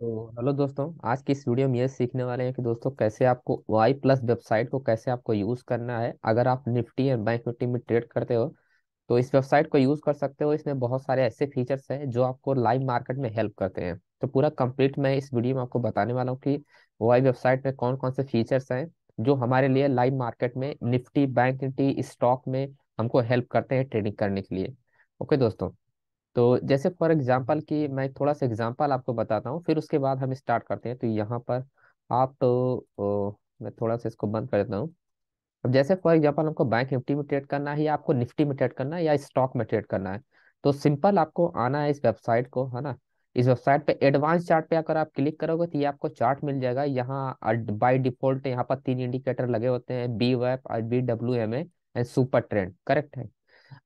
तो हेलो दोस्तों आज की इस वीडियो में ये सीखने वाले हैं कि दोस्तों कैसे आपको वाई प्लस वेबसाइट को कैसे आपको यूज़ करना है अगर आप निफ्टी या बैंक निफ्टी में ट्रेड करते हो तो इस वेबसाइट को यूज़ कर सकते हो इसमें बहुत सारे ऐसे फीचर्स हैं जो आपको लाइव मार्केट में हेल्प करते हैं तो पूरा कम्प्लीट मैं इस वीडियो में आपको बताने वाला हूँ कि वाई वेबसाइट में कौन कौन से फीचर्स हैं जो हमारे लिए लाइव मार्केट में निफ्टी बैंक निफ्टी स्टॉक में हमको हेल्प करते हैं ट्रेडिंग करने के लिए ओके दोस्तों तो जैसे फॉर एग्जांपल कि मैं थोड़ा सा एग्जांपल आपको बताता हूँ फिर उसके बाद हम स्टार्ट करते हैं तो यहाँ पर आप तो ओ, मैं थोड़ा सा इसको बंद कर देता हूँ अब जैसे फॉर एग्जांपल हमको बैंक निफ्टी में ट्रेड करना है या आपको निफ्टी में ट्रेड करना है या स्टॉक में ट्रेड करना है तो सिंपल आपको आना है इस वेबसाइट को है ना इस वेबसाइट पे एडवांस चार्ट पे अगर आप क्लिक करोगे तो ये आपको चार्ट मिल जाएगा यहाँ बाय डिफॉल्ट यहाँ पर तीन इंडिकेटर लगे होते हैं B web B W M A and super trend correct है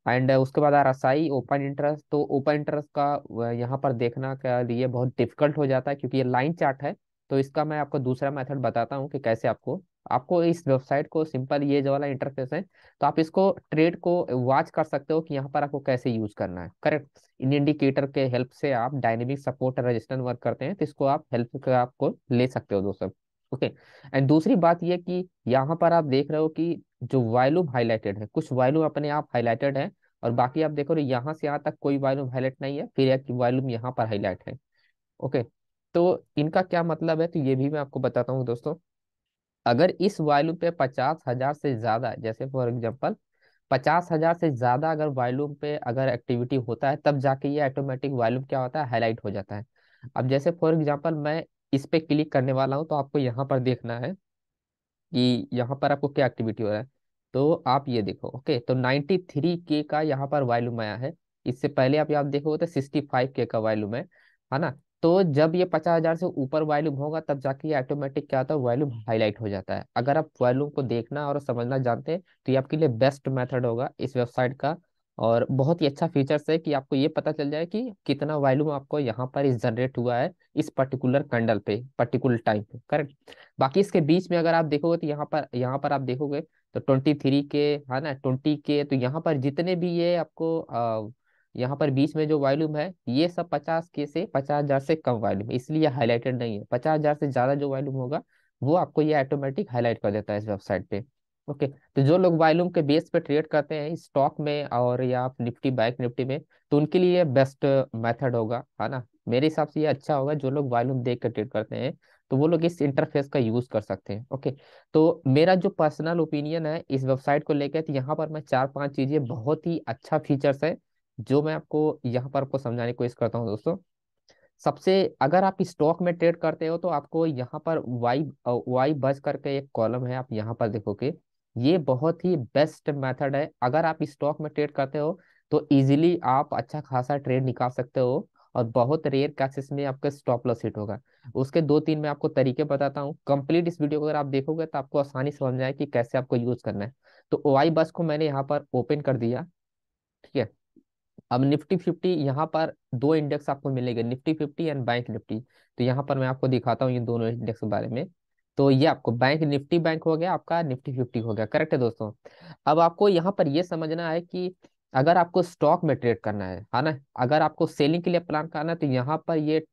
एंड उसके बाद आ रहा ओपन इंटरेस्ट तो ओपन इंटरेस्ट का यहाँ पर देखना के लिए बहुत डिफिकल्ट हो जाता है क्योंकि ये लाइन चार्ट है तो इसका मैं आपको दूसरा मेथड बताता हूँ कि कैसे आपको आपको इस वेबसाइट को सिंपल ये जो वाला इंटरफेस है तो आप इसको ट्रेड को वॉच कर सकते हो कि यहाँ पर आपको कैसे यूज करना है करेक्ट इन इंडिकेटर के हेल्प से आप डायनेमिक सपोर्ट रेजिस्टेंस वर्क करते हैं तो इसको आप हेल्प आपको ले सकते हो दोस्तों ओके एंड दूसरी बात ये कि यहाँ पर आप देख रहे हो कि जो वॉल्यूम हाईलाइटेड है कुछ वॉल्यूम अपने आप हाईलाइटेड है और बाकी आप देखो यहाँ से यहाँ तक कोई वॉल्यूम हाईलाइट नहीं है फिर एक वॉल्यूम यहाँ पर हाईलाइट है ओके तो इनका क्या मतलब है तो ये भी मैं आपको बताता हूँ दोस्तों अगर इस वॉल्यूम पे पचास हजार से ज्यादा जैसे फॉर एग्जाम्पल पचास हजार से ज्यादा अगर वॉल्यूम पे अगर एक्टिविटी होता है तब जाके ये ऑटोमेटिक वॉल्यूम क्या होता है हाईलाइट हो जाता है अब जैसे फॉर एग्जाम्पल मैं इस पे क्लिक करने वाला हूँ तो आपको यहाँ पर देखना है कि यहाँ पर आपको क्या एक्टिविटी हो रहा है तो आप ये देखो ओके तो 93 के का यहाँ पर वॉल्यूम आया है इससे पहले आप यहाँ देखोगे तो 65 के का वॉल्यूम है है ना तो जब ये पचास हजार से ऊपर वॉल्यूम होगा तब जाके ये ऑटोमेटिक क्या होता है वॉल्यूम हाईलाइट हो जाता है अगर आप वॉल्यूम को देखना और समझना जानते हैं तो ये आपके लिए बेस्ट मेथड होगा इस वेबसाइट का और बहुत ही अच्छा फीचर्स है कि आपको ये पता चल जाए कि कितना वॉल्यूम आपको यहाँ पर इस जनरेट हुआ है इस पर्टिकुलर कैंडल पे पर्टिकुलर टाइम पे करेक्ट बाकी इसके बीच में अगर आप देखोगे तो यहाँ पर यहाँ पर आप देखोगे तो ट्वेंटी थ्री के है ना ट्वेंटी के तो यहाँ पर जितने भी ये आपको यहाँ पर बीच में जो वॉल्यूम है ये सब पचास के से पचास हजार से कम वॉल्यूम इसलिए हाईलाइटेड नहीं है पचास हजार से ज्यादा जो वॉल्यूम होगा वो आपको ये ऑटोमेटिक हाईलाइट कर देता है इस वेबसाइट पे ओके तो जो लोग वॉल्यूम के बेस पे ट्रेड करते हैं स्टॉक में और या निफ्टी बाइक निफ्टी में तो उनके लिए बेस्ट मेथड होगा है ना मेरे हिसाब से ये अच्छा होगा जो लोग वॉल्यूम देख कर ट्रेड करते हैं तो वो लोग इस इंटरफेस का यूज कर सकते हैं ओके तो मेरा जो पर्सनल ओपिनियन है इस वेबसाइट को लेकर तो यहाँ पर मैं चार पांच चीजें बहुत ही अच्छा फीचर्स है जो मैं आपको यहाँ पर आपको समझाने की कोशिश करता हूँ दोस्तों सबसे अगर आप स्टॉक में ट्रेड करते हो तो आपको यहाँ पर वाई वाई बज करके एक कॉलम है आप यहाँ पर देखोगे ये बहुत ही बेस्ट मेथड है अगर आप स्टॉक में ट्रेड करते हो तो इजीली आप अच्छा खासा ट्रेड निकाल सकते हो और बहुत रेयर केसेस में आपका स्टॉप लॉस हिट होगा उसके दो तीन में आपको तरीके बताता हूँ कंप्लीट इस वीडियो को अगर आप देखोगे तो आपको आसानी समझ आए कि कैसे आपको यूज करना है तो ओ बस को मैंने यहाँ पर ओपन कर दिया ठीक है अब निफ्टी फिफ्टी यहाँ पर दो इंडेक्स आपको मिलेंगे Nifty fifty and bank Nifty तो यहाँ पर मैं आपको दिखाता हूँ ये दोनों इंडेक्स के बारे में तो ये आपको बैंक निफ्टी बैंक हो गया आपका निफ्टी फिफ्टी हो गया करेक्ट है दोस्तों अब आपको यहाँ पर ये समझना है कि अगर आपको स्टॉक में ट्रेड करना है है ना अगर आपको सेलिंग के लिए प्लान करना है तो यहाँ पर ये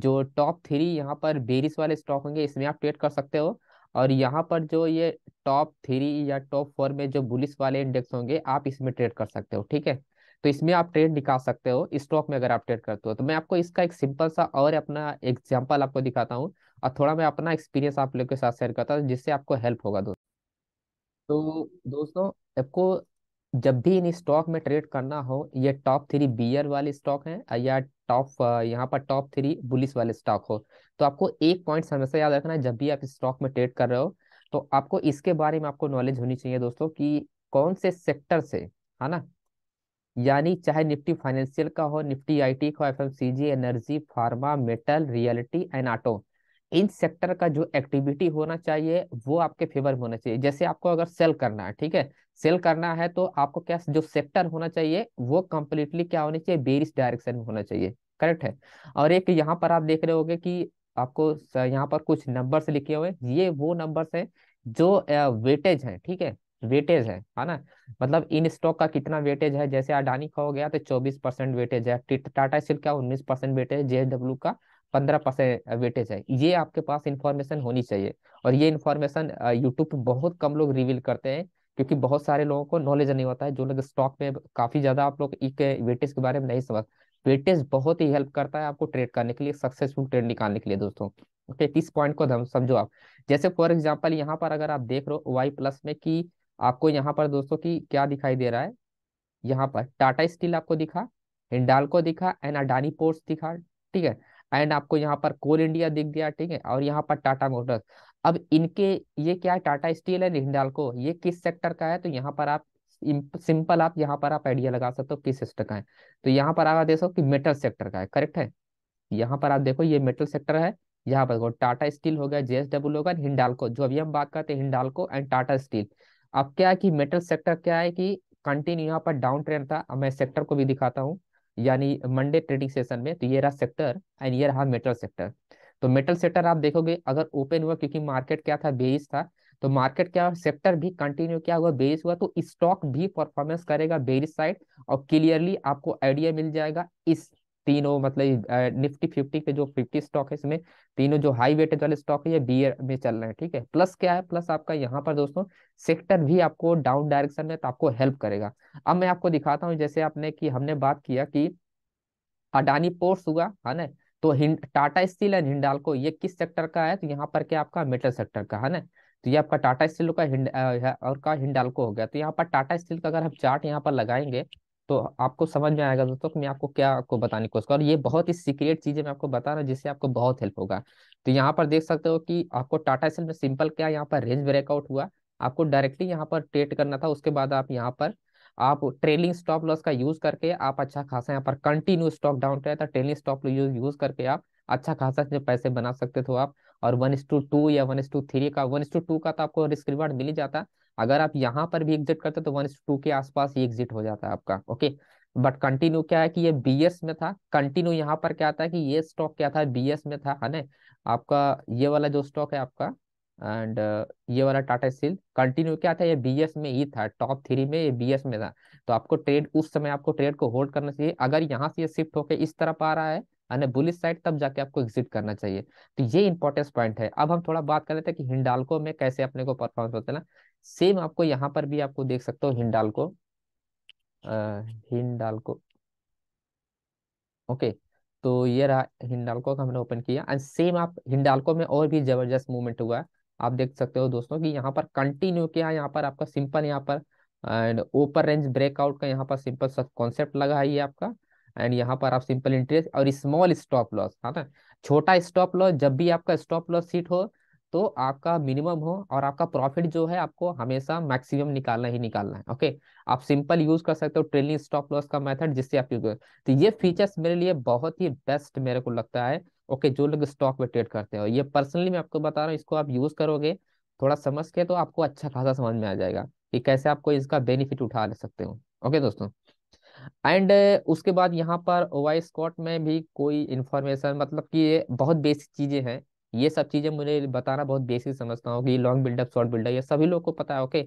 जो टॉप थ्री यहाँ पर बेरिस वाले स्टॉक होंगे इसमें आप ट्रेड कर सकते हो और यहाँ पर जो ये टॉप थ्री या टॉप फोर में जो बुलिस वाले इंडेक्स होंगे आप इसमें ट्रेड कर सकते हो ठीक है तो इसमें आप ट्रेड निकाल सकते हो स्टॉक में अगर आप ट्रेड करते हो तो मैं आपको इसका एक सिंपल सा और अपना एग्जाम्पल आपको दिखाता हूँ और थोड़ा मैं अपना एक्सपीरियंस आप लोग के साथ शेयर करता हूँ जिससे आपको हेल्प होगा दोस्तों तो दोस्तों आपको जब भी इन स्टॉक में ट्रेड करना हो ये टॉप थ्री बियर वाले स्टॉक हैं या टॉप यहाँ पर टॉप थ्री बुलिस वाले स्टॉक हो तो आपको एक पॉइंट हमेशा याद रखना है जब भी आप स्टॉक में ट्रेड कर रहे हो तो आपको इसके बारे में आपको नॉलेज होनी चाहिए दोस्तों कि कौन से सेक्टर से है ना यानी चाहे निफ्टी फाइनेंशियल का हो निफ्टी आईटी का F energy pharma metal reality and auto इन सेक्टर का जो एक्टिविटी होना चाहिए वो आपके फेवर में होना चाहिए जैसे आपको अगर सेल करना है ठीक है सेल करना है तो आपको क्या जो सेक्टर होना चाहिए वो कंप्लीटली क्या होनी चाहिए बेरिस डायरेक्शन में होना चाहिए करेक्ट है और एक यहाँ पर आप देख रहे होगे कि आपको यहाँ पर कुछ नंबर्स लिखे हुए ये वो नंबर्स हैं जो वेटेज हैं ठीक है वेटेज है है ना मतलब इन स्टॉक का कितना वेटेज है जैसे अडानी का हो गया तो 24 परसेंट वेटेज है टाटा स्टील का 19 परसेंट वेटेज जेएसडब्ल्यू का पंद्रह परसेंट वेटेज है ये आपके पास इन्फॉर्मेशन होनी चाहिए और ये इन्फॉर्मेशन यूट्यूब पे बहुत कम लोग रिवील करते हैं क्योंकि बहुत सारे लोगों को नॉलेज नहीं होता है जो लोग स्टॉक में काफी ज्यादा आप लोग एक वेटेज के बारे में नहीं समझ वेटेज बहुत ही हेल्प करता है आपको ट्रेड करने के लिए सक्सेसफुल ट्रेड निकालने के लिए दोस्तों ओके किस पॉइंट को समझो आप जैसे फॉर एग्जाम्पल यहाँ पर अगर आप देख रहे हो वाई प्लस में कि आपको यहाँ पर दोस्तों की क्या दिखाई दे रहा है यहाँ पर टाटा स्टील आपको दिखा हिंडाल को दिखा एंड अडानी पोर्ट्स दिखा ठीक है एंड आपको यहाँ पर कोल इंडिया दिख गया ठीक है और यहाँ पर टाटा मोटर्स अब इनके ये क्या है टाटा स्टील है हिंडालको ये किस सेक्टर का है तो यहाँ पर आप सिंपल आप यहाँ पर आप आइडिया लगा सकते हो किस सेक्टर का है तो यहाँ पर आप देख सको कि मेटल सेक्टर का है करेक्ट है यहाँ पर आप देखो ये मेटल सेक्टर है यहाँ पर देखो टाटा स्टील हो गया जेएसडब्ल्यू होगा हिंडालको जो अभी हम बात करते हैं हिंडालको एंड टाटा स्टील अब क्या है कि मेटल सेक्टर क्या है कि कंटिन्यू यहाँ पर डाउन ट्रेंड था अब मैं सेक्टर को भी दिखाता हूँ यानी मंडे ट्रेडिंग सेशन में तो ये रहा सेक्टर एंड ये रहा मेटल सेक्टर तो मेटल सेक्टर आप देखोगे अगर ओपन हुआ क्योंकि मार्केट क्या था बेस था तो मार्केट क्या सेक्टर भी कंटिन्यू क्या हुआ बेरिस हुआ तो स्टॉक भी परफॉर्मेंस करेगा बेरिस साइड और क्लियरली आपको आइडिया मिल जाएगा इस तीनों मतलब निफ्टी फिफ्टी के जो फिफ्टी स्टॉक है इसमें तीनों जो हाई वेटेज वाले स्टॉक है ये बी में चल रहे हैं ठीक है प्लस क्या है प्लस आपका यहाँ पर दोस्तों सेक्टर भी आपको डाउन डायरेक्शन में तो आपको हेल्प करेगा अब मैं आपको दिखाता हूँ जैसे आपने की हमने बात किया कि अडानी पोर्ट्स हुआ है ना तो टाटा स्टील एंड हिंडाल को ये किस सेक्टर का है तो यहाँ पर क्या आपका मेटल सेक्टर का है ना तो ये आपका टाटा स्टील का हिंड और का हिंडाल को हो गया तो यहाँ पर टाटा स्टील का अगर हम चार्ट यहाँ पर लगाएंगे तो आपको समझ में आएगा दोस्तों मैं आपको क्या आपको बताने की कोशिश कर और ये बहुत ही सीक्रेट चीजें मैं आपको बता रहा हूँ जिससे आपको बहुत हेल्प होगा तो यहाँ पर देख सकते हो कि आपको टाटा सेल में सिंपल क्या यहाँ पर रेंज ब्रेकआउट हुआ आपको डायरेक्टली यहाँ पर ट्रेड करना था उसके बाद आप यहाँ पर आप ट्रेलिंग स्टॉप लॉस का यूज करके आप अच्छा खासा यहाँ पर कंटिन्यू स्टॉक डाउन रहता है ट्रेलिंग स्टॉप लॉस यूज करके आप अच्छा खासा पैसे बना सकते थे आप और वन टू टू या वन टू थ्री का वन टू टू का तो आपको रिस्क रिवार्ड मिल ही जाता अगर आप यहाँ पर भी एग्जिट करते तो वन टू के आसपास ही एग्जिट हो जाता है आपका ओके बट कंटिन्यू क्या है कि ये एस में था कंटिन्यू यहाँ पर क्या था कि ये स्टॉक क्या था एस में था है ना आपका ये वाला जो स्टॉक है आपका एंड uh, ये वाला टाटा स्टील कंटिन्यू क्या था ये एस में ही था टॉप थ्री में ये एस में था तो आपको ट्रेड उस समय आपको ट्रेड को होल्ड करना चाहिए अगर यहाँ से ये शिफ्ट होकर इस तरफ आ रहा है बुलिस साइड तब जाके आपको एग्जिट करना चाहिए तो ये इंपॉर्टेंस पॉइंट है अब हम थोड़ा बात कर लेते हैं कि हिंडालको में कैसे अपने को परफॉर्मेंस होता है ना सेम आपको यहाँ पर भी आपको देख सकते हो हिंडाल्को हिंडाल हिंडाल्को ओके तो ये रहा हिंडाल्को को हमने ओपन किया एंड सेम आप को में और भी जबरदस्त मूवमेंट हुआ है आप देख सकते हो दोस्तों कि यहाँ पर कंटिन्यू किया यहाँ पर आपका सिंपल यहाँ पर एंड ओपर रेंज ब्रेकआउट का यहाँ पर सिंपल सब कॉन्सेप्ट लगा है ये आपका एंड यहाँ पर आप सिंपल इंटरेस्ट और स्मॉल स्टॉप लॉस है हाँ ना छोटा स्टॉप लॉस जब भी आपका स्टॉप लॉस सीट हो तो आपका मिनिमम हो और आपका प्रॉफिट जो है आपको हमेशा मैक्सिमम निकालना ही निकालना है ओके आप सिंपल यूज कर सकते हो ट्रेलिंग स्टॉप लॉस का मेथड जिससे आप यूज तो ये फीचर्स मेरे लिए बहुत ही बेस्ट मेरे को लगता है ओके जो लोग स्टॉक में ट्रेड करते हैं ये पर्सनली मैं आपको बता रहा हूँ इसको आप यूज करोगे थोड़ा समझ के तो आपको अच्छा खासा समझ में आ जाएगा कि कैसे आपको इसका बेनिफिट उठा ले सकते हो ओके दोस्तों एंड उसके बाद यहाँ पर ओवाई स्कॉट में भी कोई इन्फॉर्मेशन मतलब कि ये बहुत बेसिक चीजें हैं ये सब चीजें मुझे बताना बहुत बेसिक समझता हूँ कि लॉन्ग बिल्डअप शॉर्ट बिल्डअप ये सभी लोग को पता है ओके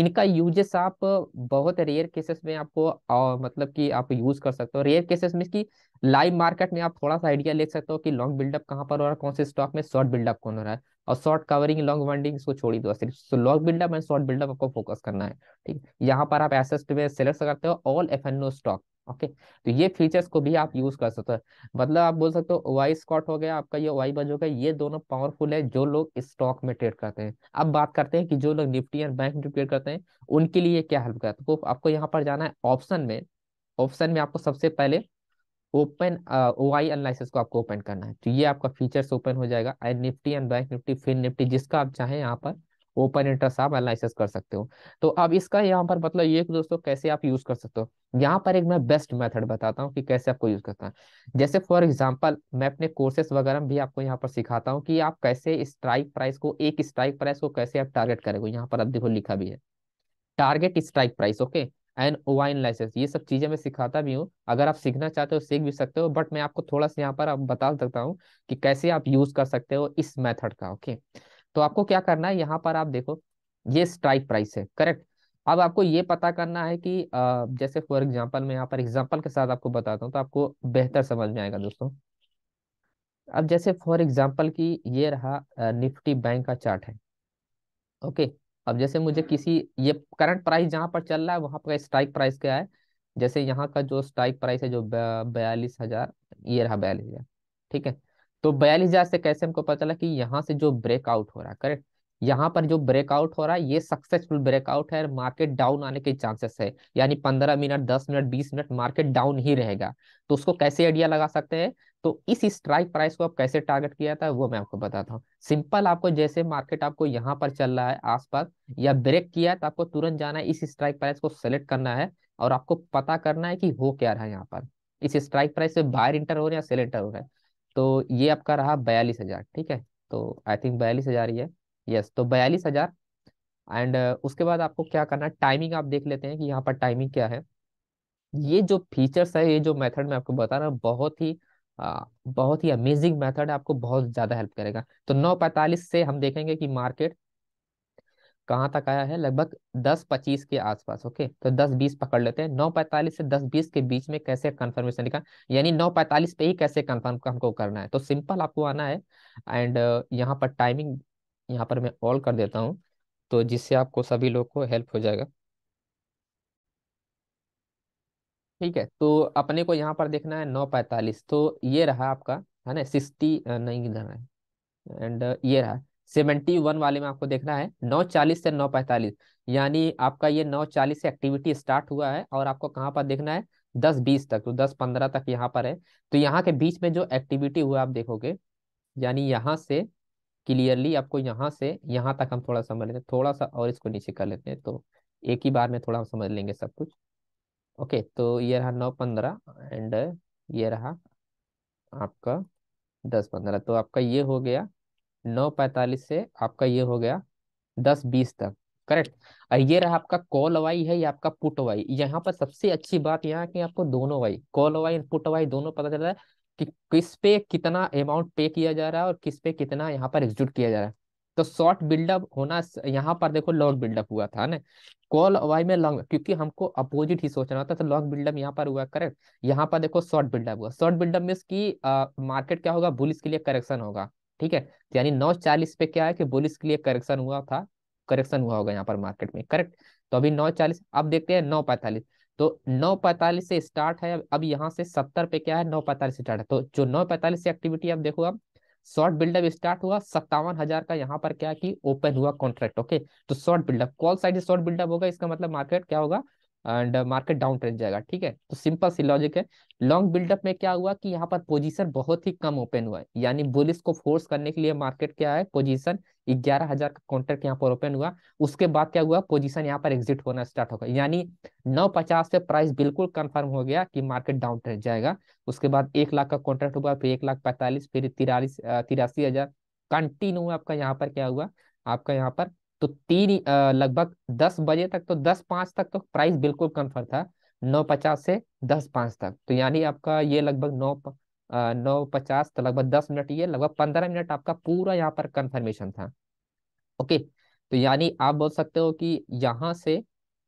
इनका यूजेस आप बहुत रेयर केसेस में आपको आ, मतलब कि आप यूज कर सकते हो रेयर केसेस में कि लाइव मार्केट में आप थोड़ा सा आइडिया ले सकते हो कि लॉन्ग बिल्डअप कहाँ पर हो रहा है कौन से स्टॉक में शॉर्ट बिल्डअप कौन हो रहा है और शॉर्ट कवरिंग लॉन्ग वाइंडिंग इसको छोड़ी दो सिर्फ तो long buildup and short buildup आपको फोकस करना है ठीक यहाँ पर आप एसेस में सिलेक्ट करते हो all F and O stock okay तो ये फीचर्स को भी आप यूज कर सकते हो मतलब आप बोल सकते हो वाई स्कॉट हो गया आपका ये वाई बज हो गया ये दोनों पावरफुल है जो लोग स्टॉक में ट्रेड करते हैं अब बात करते हैं कि जो लोग निफ्टी एंड बैंक में ट्रेड करते हैं उनके लिए क्या हेल्प करता है तो आपको यहाँ पर जाना है ऑप्शन में ऑप्शन में आपको सबसे पहले ओपन ओ आई एनालिसिस को आपको ओपन करना है तो ये आपका फीचर्स ओपन हो जाएगा and Nifty and bank Nifty fin Nifty जिसका आप चाहें यहाँ पर ओपन इंटरेस्ट आप एनालिसिस कर सकते हो तो अब इसका यहाँ पर मतलब ये दोस्तों कैसे आप यूज कर सकते हो यहाँ पर एक मैं बेस्ट मेथड बताता हूँ कि कैसे आपको यूज करता है जैसे फॉर एग्जांपल मैं अपने कोर्सेस वगैरह में भी आपको यहाँ पर सिखाता हूँ कि आप कैसे स्ट्राइक प्राइस को एक स्ट्राइक प्राइस को कैसे आप टारगेट करेगा यहाँ पर अब देखो लिखा भी है target strike price okay okay? And ओवाइन लाइसेंस ये सब चीजें मैं सिखाता भी हूँ अगर आप सीखना चाहते हो सीख भी सकते हो बट मैं आपको थोड़ा सा यहाँ पर आप बता सकता हूँ कि कैसे आप यूज कर सकते हो इस मेथड का ओके तो आपको क्या करना है यहाँ पर आप देखो ये स्ट्राइक प्राइस है करेक्ट अब आपको ये पता करना है कि जैसे फॉर एग्जाम्पल मैं यहाँ पर एग्जाम्पल के साथ आपको बताता हूँ तो आपको बेहतर समझ में आएगा दोस्तों अब जैसे फॉर एग्जाम्पल की ये रहा निफ्टी बैंक का चार्ट है ओके अब जैसे मुझे किसी ये करंट प्राइस जहाँ पर चल रहा है वहाँ पर स्ट्राइक प्राइस क्या है जैसे यहाँ का जो स्ट्राइक प्राइस है जो बयालीस हजार ये रहा बयालीस हजार ठीक है तो बयालीस हजार से कैसे हमको पता चला कि यहाँ से जो ब्रेकआउट हो रहा है करेक्ट यहाँ पर जो ब्रेकआउट हो रहा है ये सक्सेसफुल ब्रेकआउट है मार्केट डाउन आने के चांसेस है यानी पंद्रह मिनट दस मिनट बीस मिनट मार्केट डाउन ही रहेगा तो उसको कैसे आइडिया लगा सकते हैं तो इस स्ट्राइक प्राइस को आप कैसे टारगेट किया था वो मैं आपको बताता हूँ सिंपल आपको जैसे मार्केट आपको यहाँ पर चल रहा है आसपास या ब्रेक किया है तो आपको तुरंत जाना है इस स्ट्राइक प्राइस को सेलेक्ट करना है और आपको पता करना है कि हो क्या रहा है यहाँ पर इस स्ट्राइक प्राइस से बाहर इंटर हो रहा है या सेल हो रहा है तो ये आपका रहा बयालीस हजार ठीक है तो आई थिंक बयालीस हजार ही है यस तो बयालीस हजार एंड uh, उसके बाद आपको क्या करना है टाइमिंग आप देख लेते हैं कि यहाँ पर टाइमिंग क्या है ये जो फीचर्स है ये जो मेथड मैं आपको बता रहा हूँ बहुत ही हाँ, बहुत ही अमेजिंग मेथड आपको बहुत ज्यादा हेल्प करेगा तो नौ पैंतालीस से हम देखेंगे कि मार्केट कहाँ तक आया है लगभग दस पच्चीस के आसपास ओके तो दस बीस पकड़ लेते हैं नौ पैंतालीस से दस बीस के बीच में कैसे कंफर्मेशन लिखा यानी नौ पैंतालीस पे ही कैसे कंफर्म हमको करना है तो सिंपल आपको आना है एंड यहाँ पर टाइमिंग यहाँ पर मैं ऑल कर देता हूँ तो जिससे आपको सभी लोग को हेल्प हो जाएगा ठीक है तो अपने को यहाँ पर देखना है नौ पैंतालीस तो ये रहा आपका है ना सिक्सटी नहीं इधर है एंड ये रहा सेवेंटी वन वाले में आपको देखना है नौ चालीस से नौ पैंतालीस यानी आपका ये नौ चालीस से एक्टिविटी स्टार्ट हुआ है और आपको कहाँ पर देखना है दस बीस तक तो दस पंद्रह तक यहाँ पर है तो यहाँ के बीच में जो एक्टिविटी हुआ आप देखोगे यानी यहाँ से क्लियरली आपको यहाँ से यहाँ तक हम थोड़ा समझ लेते हैं थोड़ा सा और इसको नीचे कर लेते हैं तो एक ही बार में थोड़ा हम समझ लेंगे सब कुछ ओके तो ये रहा नौ पंद्रह एंड ये रहा आपका दस पंद्रह तो आपका ये हो गया नौ पैंतालीस से आपका ये हो गया दस बीस तक करेक्ट और ये रहा आपका कॉल वाई है या आपका पुट वाई यहाँ पर सबसे अच्छी बात यहाँ कि आपको दोनों Y call Y and put Y दोनों पता चल रहा है कि किस पे कितना अमाउंट पे किया जा रहा है और किस पे कितना यहाँ पर एग्जूट किया जा रहा है तो शॉर्ट बिल्डअप होना यहाँ पर देखो लॉन्ग बिल्डअप हुआ था ना कॉल वाई में लॉन्ग क्योंकि हमको अपोजिट ही सोचना होता तो लॉन्ग बिल्डअप यहाँ पर हुआ करेक्ट यहाँ पर देखो शॉर्ट बिल्डअप हुआ शॉर्ट बिल्डअप में इसकी मार्केट क्या होगा बुलिस के लिए करेक्शन होगा ठीक है यानी नौ चालीस पे क्या है कि बुलिस के लिए करेक्शन हुआ था करेक्शन हुआ होगा यहाँ पर मार्केट में करेक्ट तो अभी नौ चालीस अब देखते हैं नौ पैंतालीस तो नौ पैंतालीस से स्टार्ट है अब यहाँ से सत्तर पे क्या है नौ पैंतालीस स्टार्ट है तो जो नौ पैंतालीस से एक्टिविटी आप देखो अब शॉर्ट बिल्डअप स्टार्ट हुआ सत्तावन हजार का यहाँ पर क्या की ओपन हुआ कॉन्ट्रैक्ट ओके तो short buildup call side short buildup होगा इसका मतलब मार्केट क्या होगा एंड मार्केट डाउन ट्रेंड जाएगा ठीक है तो सिंपल सी लॉजिक है लॉन्ग बिल्डअप में क्या हुआ कि यहाँ पर पोजीशन बहुत ही कम ओपन हुआ है यानी बुलिस को फोर्स करने के लिए मार्केट क्या है पोजीशन ग्यारह हजार का कॉन्ट्रैक्ट यहाँ पर ओपन हुआ उसके बाद क्या हुआ पोजीशन यहाँ पर एग्जिट होना स्टार्ट होगा यानी नौ पचास से प्राइस बिल्कुल कंफर्म हो गया कि मार्केट डाउन ट्रेड जाएगा उसके बाद एक लाख का कॉन्ट्रैक्ट हुआ फिर एक लाख पैंतालीस फिर तिरालीस तिरासी हजार कंटिन्यू आपका यहाँ पर क्या हुआ आपका यहाँ पर तो तीन लगभग दस बजे तक तो दस पांच तक तो प्राइस बिल्कुल कन्फर्म था नौ से दस तक तो यानी आपका ये लगभग नौ नौ पचास तो लगभग दस मिनट ये लगभग पंद्रह मिनट आपका पूरा यहाँ पर कंफर्मेशन था ओके तो यानी आप बोल सकते हो कि यहाँ से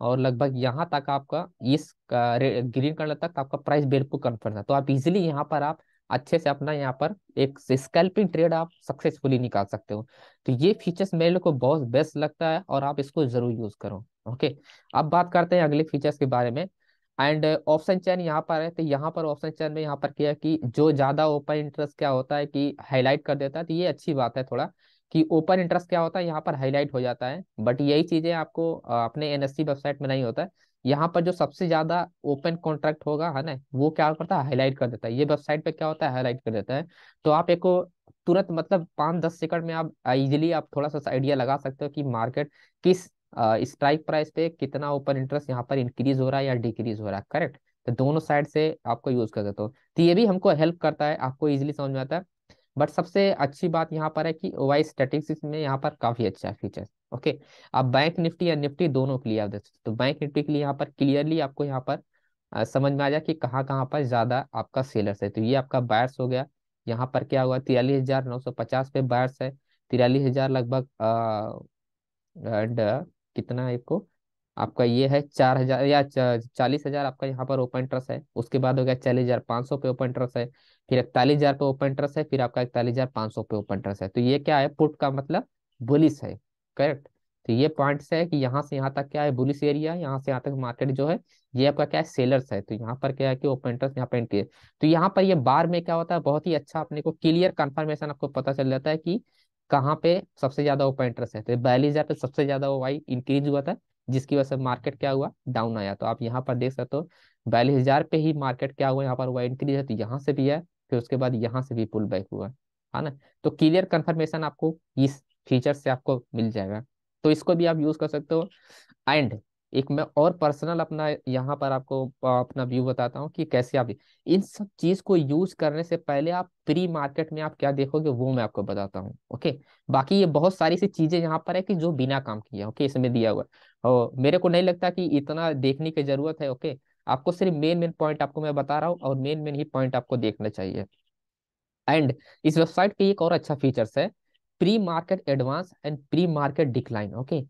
और लगभग यहाँ तक आपका इस ग्रीन कलर तक आपका प्राइस बिल्कुल कन्फर्म था तो आप इजिली यहाँ पर आप अच्छे से अपना यहाँ पर एक स्कैल्पिंग ट्रेड आप सक्सेसफुली निकाल सकते हो तो ये फीचर्स मेरे को बहुत बेस्ट लगता है और आप इसको जरूर यूज करो ओके अब बात करते हैं अगले फीचर्स के बारे में एंड ऑप्शन चयन यहाँ पर है तो यहाँ पर ऑप्शन चयन में यहाँ पर किया कि जो ज़्यादा ओपन इंटरेस्ट क्या होता है कि हाईलाइट कर देता है तो ये अच्छी बात है थोड़ा कि ओपन इंटरेस्ट क्या होता है यहाँ पर हाईलाइट हो जाता है बट यही चीज़ें आपको अपने एनएससी वेबसाइट में नहीं होता है यहाँ पर जो सबसे ज़्यादा ओपन कॉन्ट्रैक्ट होगा है ना वो क्या करता है हाईलाइट कर देता है ये वेबसाइट पे क्या होता है हाईलाइट कर देता है तो आप एक को तुरंत मतलब पाँच दस सेकंड में आप इजिली आप थोड़ा सा आइडिया लगा सकते हो कि मार्केट किस स्ट्राइक प्राइस पे कितना ओपन इंटरेस्ट यहाँ पर इंक्रीज हो रहा है या डिक्रीज हो रहा है करेक्ट तो दोनों साइड से आपको यूज कर देते हो तो ये भी हमको हेल्प करता है आपको इजिली समझ में आता है बट सबसे अच्छी बात यहाँ पर है कि वाई स्टेटिक्स में यहाँ पर काफी अच्छा है फीचर ओके आप बैंक निफ्टी या निफ्टी दोनों के लिए आप देख सकते तो बैंक निफ्टी के लिए यहाँ पर क्लियरली आपको यहाँ पर समझ में आ जाए कि कहाँ कहाँ पर ज्यादा आपका सेलर्स है तो ये आपका बायर्स हो गया यहाँ पर क्या हुआ तिरालीस हजार नौ सौ पचास पे बायर्स है तिरालीस हजार लगभग कितना है आपको आपका ये है चार हजार या चालीस हजार आपका यहाँ पर ओपन ट्रस्ट है उसके बाद हो गया चालीस हजार पाँच सौ पे ओपन ट्रस्ट है फिर इकतालीस हजार पे ओपन ट्रस्ट है फिर आपका इकतालीस हजार पाँच सौ पे ओपन ट्रस्ट है तो ये क्या है पुट का मतलब बुलिस है करेक्ट तो ये पॉइंट्स है कि यहाँ से यहाँ तक क्या है बुलिस एरिया यहाँ से यहाँ तक मार्केट जो है ये आपका क्या है सेलर्स है तो यहाँ पर क्या है कि ओपन इंटरेस्ट यहाँ पेंट किए तो यहाँ पर ये बार में क्या होता है बहुत ही अच्छा अपने को क्लियर कंफर्मेशन आपको पता चल जाता है कि कहाँ पे सबसे ज्यादा ओपन इंटरेस्ट है तो बयालीस हजार पे सबसे ज्यादा ओ वाई इंक्रीज हुआ था जिसकी वजह से मार्केट क्या हुआ डाउन आया तो आप यहाँ पर देख सकते हो बयालीस हजार पे ही मार्केट क्या हुआ यहाँ पर वाई इंक्रीज है तो यहाँ से भी है फिर उसके बाद यहाँ से भी पुल बैक हुआ है ना तो क्लियर कंफर्मेशन आपको इस फीचर से आपको मिल जाएगा तो इसको भी आप यूज कर सकते हो एंड एक मैं और पर्सनल अपना यहाँ पर आपको अपना व्यू बताता हूँ कि कैसे आप इन सब चीज को यूज करने से पहले आप प्री मार्केट में आप क्या देखोगे वो मैं आपको बताता हूँ ओके बाकी ये बहुत सारी सी चीजें यहाँ पर है कि जो बिना काम किया ओके इसमें दिया हुआ और मेरे को नहीं लगता कि इतना देखने की जरूरत है ओके आपको सिर्फ मेन मेन पॉइंट आपको मैं बता रहा हूँ और मेन मेन ही पॉइंट आपको देखना चाहिए एंड इस वेबसाइट पे एक और अच्छा फीचर्स है pre market advance and pre market decline okay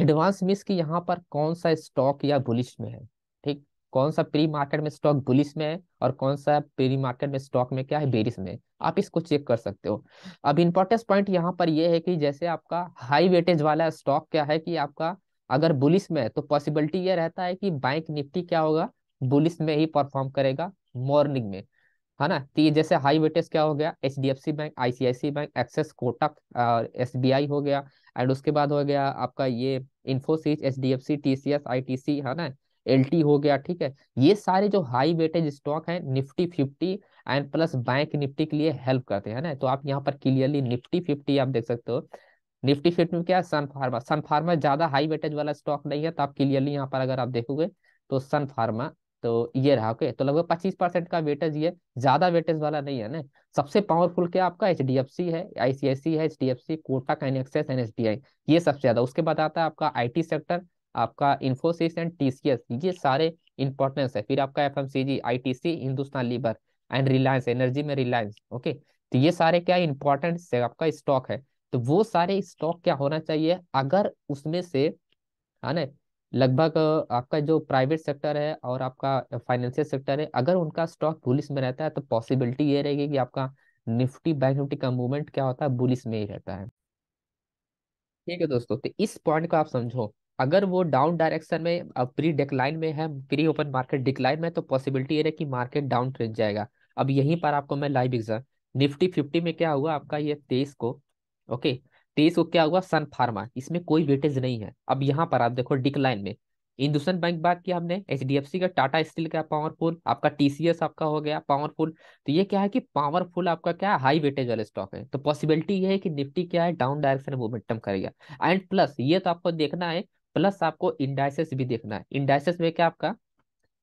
advance means कि यहाँ पर कौन सा स्टॉक या बुलिश में है ठीक कौन सा प्री मार्केट में स्टॉक बुलिश में है और कौन सा प्री मार्केट में स्टॉक में क्या है बेरिस में आप इसको चेक कर सकते हो अब इंपॉर्टेंस पॉइंट यहाँ पर यह है कि जैसे आपका हाई वेटेज वाला स्टॉक क्या है कि आपका अगर बुलिस में है तो पॉसिबिलिटी यह रहता है कि बैंक निफ्टी क्या होगा बुलिस में ही परफॉर्म करेगा मॉर्निंग में है ना तो जैसे हाई वेटेज क्या हो गया H D F C bank ICIC bank Axis Kotak S B I हो गया एंड उसके बाद हो गया आपका ये Infosys H D F C T C S I T C है ना एल टी हो गया ठीक है ये सारे जो हाई वेटेज स्टॉक है Nifty fifty and plus bank Nifty के लिए हेल्प करते हैं ना तो आप यहाँ पर क्लियरली निफ्टी फिफ्टी आप देख सकते हो निफ्टी फिफ्टी में क्या है सन फार्मा सन फार्मा ज्यादा हाई वेटेज वाला स्टॉक नहीं है तो आप क्लियरली यहाँ पर अगर आप देखोगे तो सन फार्मा तो ये रहा ओके तो लगभग पच्चीस परसेंट का वेटेज ये ज्यादा वेटेज वाला नहीं है ना सबसे पावरफुल क्या आपका एच डी एफ सी है आईसीआईसी है H D F C Kotak and S D I ये सबसे ज्यादा उसके बाद आता है आपका आईटी सेक्टर आपका इन्फोसिस एंड टीसीएस ये सारे इंपॉर्टेंस है फिर आपका F M C G I T C Hindustan Lever and Reliance energy में रिलायंस ओके तो ये सारे क्या इंपॉर्टेंट आपका स्टॉक है तो वो सारे स्टॉक क्या होना चाहिए अगर उसमें से है ना लगभग आपका जो प्राइवेट सेक्टर है और आपका फाइनेंशियल सेक्टर है अगर उनका स्टॉक बुलिस में रहता है तो पॉसिबिलिटी ये रहेगी कि आपका निफ्टी बैंक निफ्टी का मूवमेंट क्या होता है बुलिस में ही रहता है ठीक है दोस्तों तो इस पॉइंट को आप समझो अगर वो डाउन डायरेक्शन में प्री डिक्लाइन में है प्री ओपन मार्केट डिक्लाइन में तो पॉसिबिलिटी ये रहे कि मार्केट डाउन ट्रेंड जाएगा अब यहीं पर आपको मैं लाइव एग्जाम निफ्टी फिफ्टी में क्या हुआ आपका ये तेईस को ओके तेईस को क्या हुआ सन फार्मा इसमें कोई वेटेज नहीं है अब यहाँ पर आप देखो डिक्लाइन में इंदुसन बैंक बात किया हमने एच का टाटा स्टील का पावरफुल आपका टीसीएस आपका हो गया पावरफुल तो ये क्या है कि पावरफुल आपका क्या है हाई वेटेज वाले स्टॉक है तो पॉसिबिलिटी ये है कि निफ्टी क्या है डाउन डायरेक्शन मोमेंटम करेगा एंड प्लस ये तो आपको देखना है प्लस आपको इंडाइसिस भी देखना है इंडाइसेस में क्या आपका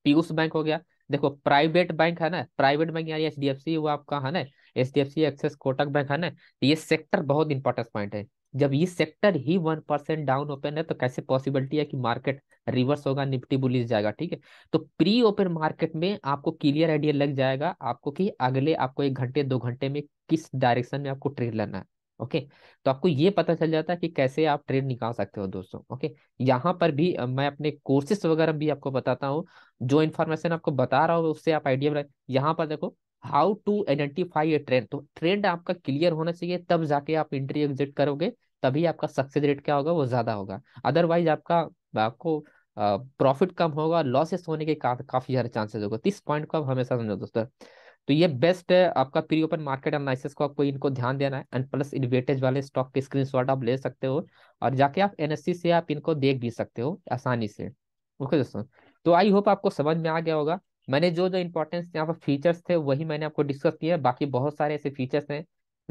पीयूष बैंक हो गया देखो प्राइवेट बैंक है ना प्राइवेट बैंक यानी एच डी एफ सी आपका है ना H D F C Axis Kotak bank है ना तो ये सेक्टर बहुत इंपॉर्टेंट पॉइंट है जब ये सेक्टर ही वन परसेंट डाउन ओपन है तो कैसे पॉसिबिलिटी है कि मार्केट रिवर्स होगा निफ्टी बुलिस जाएगा ठीक है तो प्री ओपन मार्केट में आपको क्लियर आइडिया लग जाएगा आपको कि अगले आपको एक घंटे दो घंटे में किस डायरेक्शन में आपको ट्रेड लेना है ओके तो आपको ये पता चल जाता है कि कैसे आप ट्रेड निकाल सकते हो दोस्तों ओके यहाँ पर भी मैं अपने कोर्सेस वगैरह भी आपको बताता हूँ जो इन्फॉर्मेशन आपको बता रहा हूँ उससे आप आइडिया यहाँ पर देखो how to identify a trend तो ट्रेंड आपका क्लियर होना चाहिए तब जाके आप इंट्री एग्जिट करोगे तभी आपका सक्सेस रेट क्या होगा वो ज्यादा होगा अदरवाइज आपका आपको प्रॉफिट कम होगा लॉसेस होने के का, काफी सारे चांसेस होगा तो इस पॉइंट को आप हमेशा समझो दोस्तों तो ये बेस्ट है आपका प्री ओपन मार्केट एनालिसिस को आपको इनको ध्यान देना है एंड प्लस इन वेटेज वाले स्टॉक के स्क्रीनशॉट आप ले सकते हो और जाके आप एनएससी से आप इनको देख भी सकते हो आसानी से ओके दोस्तों तो आई होप आपको समझ में आ गया होगा मैंने जो जो इम्पोर्टेंस यहाँ पर फीचर्स थे वही मैंने आपको डिस्कस किया बाकी बहुत सारे ऐसे फीचर्स हैं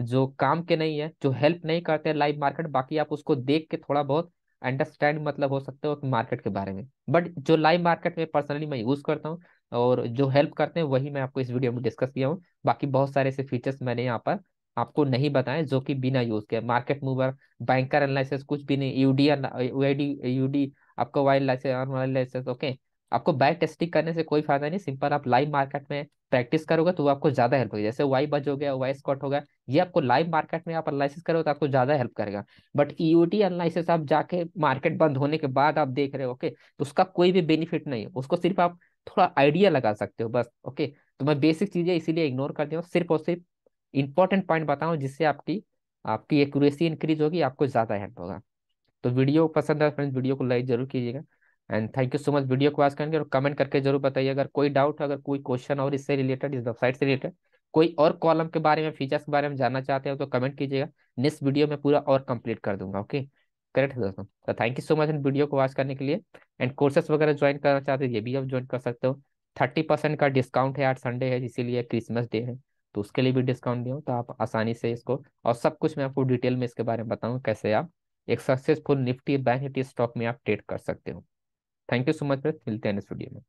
जो काम के नहीं है जो हेल्प नहीं करते हैं लाइव मार्केट बाकी आप उसको देख के थोड़ा बहुत अंडरस्टैंड मतलब हो सकते हो मार्केट के बारे में बट जो लाइव मार्केट में पर्सनली मैं यूज़ करता हूँ और जो हेल्प करते हैं वही मैं आपको इस वीडियो में डिस्कस किया हूँ बाकी बहुत सारे ऐसे फीचर्स मैंने यहाँ पर आपको नहीं बताए जो कि बिना यूज़ के मार्केट मूवर बैंकर एनालिसिस कुछ भी नहीं यूडी यूडी आपको वाइल्ड लाइसेंस ओके आपको बैक टेस्टिंग करने से कोई फायदा नहीं सिंपल आप लाइव मार्केट में प्रैक्टिस करोगे तो आपको ज्यादा हेल्प होगी जैसे वाई बज हो गया वाई स्कॉट हो गया ये आपको लाइव मार्केट में आप एनालिसिस करोगे तो आपको ज्यादा हेल्प करेगा बट ईओटी एनालिसिस आप जाके मार्केट बंद होने के बाद आप देख रहे हो ओके तो उसका कोई भी बेनिफिट नहीं है उसको सिर्फ आप थोड़ा आइडिया लगा सकते हो बस ओके तो मैं बेसिक चीजें इसीलिए इग्नोर कर दिया सिर्फ और सिर्फ इंपॉर्टेंट पॉइंट बताऊँ जिससे आपकी आपकी एक्यूरेसी इंक्रीज होगी आपको ज्यादा हेल्प होगा तो वीडियो पसंद है फ्रेंड्स तो वीडियो को लाइक जरूर कीजिएगा and thank you so much video को वॉच करेंगे और कमेंट करके जरूर बताइए अगर कोई डाउट अगर कोई क्वेश्चन और इससे रिलेटेड इस वेबसाइट से रिलेटेड कोई और कॉलम के बारे में फीचर्स के बारे में जानना चाहते हो तो कमेंट कीजिएगा नेक्स्ट वीडियो में पूरा और कंप्लीट कर दूंगा ओके करेक्ट है दोस्तों तो थैंक यू सो मच इन वीडियो को वॉच करने के लिए एंड कोर्सेस वगैरह ज्वाइन करना चाहते हो ये भी आप ज्वाइन कर सकते हो थर्टी परसेंट का डिस्काउंट है आज संडे है इसीलिए क्रिसमस डे है तो उसके लिए भी डिस्काउंट दिया तो आप आसानी से इसको और सब कुछ मैं आपको डिटेल में इसके बारे में बताऊँ कैसे आप एक successful Nifty bank Nifty stock में आप ट्रेड कर सकते हो थैंक यू सो मच मिलते हैं स्टूडियो वीडियो में